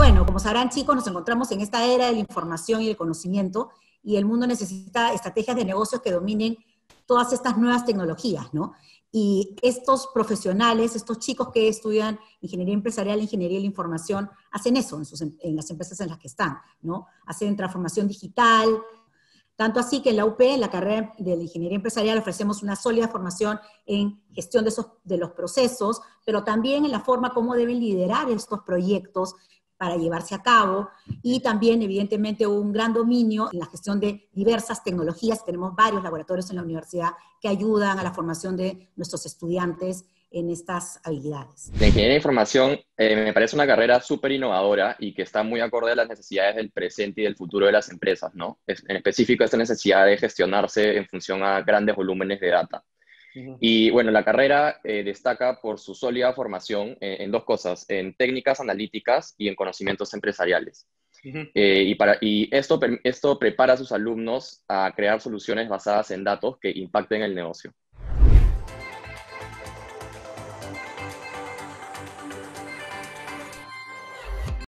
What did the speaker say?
bueno, como sabrán chicos, nos encontramos en esta era de la información y el conocimiento y el mundo necesita estrategias de negocios que dominen todas estas nuevas tecnologías, ¿no? Y estos profesionales, estos chicos que estudian ingeniería empresarial, ingeniería de la información, hacen eso en, sus, em, en las empresas en las que están, ¿no? Hacen transformación digital, tanto así que en la UP, en la carrera de la ingeniería empresarial, ofrecemos una sólida formación en gestión de, esos, de los procesos, pero también en la forma como deben liderar estos proyectos para llevarse a cabo y también evidentemente un gran dominio en la gestión de diversas tecnologías. Tenemos varios laboratorios en la universidad que ayudan a la formación de nuestros estudiantes en estas habilidades. La ingeniería de información eh, me parece una carrera súper innovadora y que está muy acorde a las necesidades del presente y del futuro de las empresas, ¿no? en específico, esta necesidad de gestionarse en función a grandes volúmenes de data. Y bueno, la carrera eh, destaca por su sólida formación eh, en, dos cosas, en técnicas analíticas y en conocimientos empresariales. Eh, y, para, y esto, esto prepara a sus alumnos a crear soluciones basadas en datos que impacten el negocio.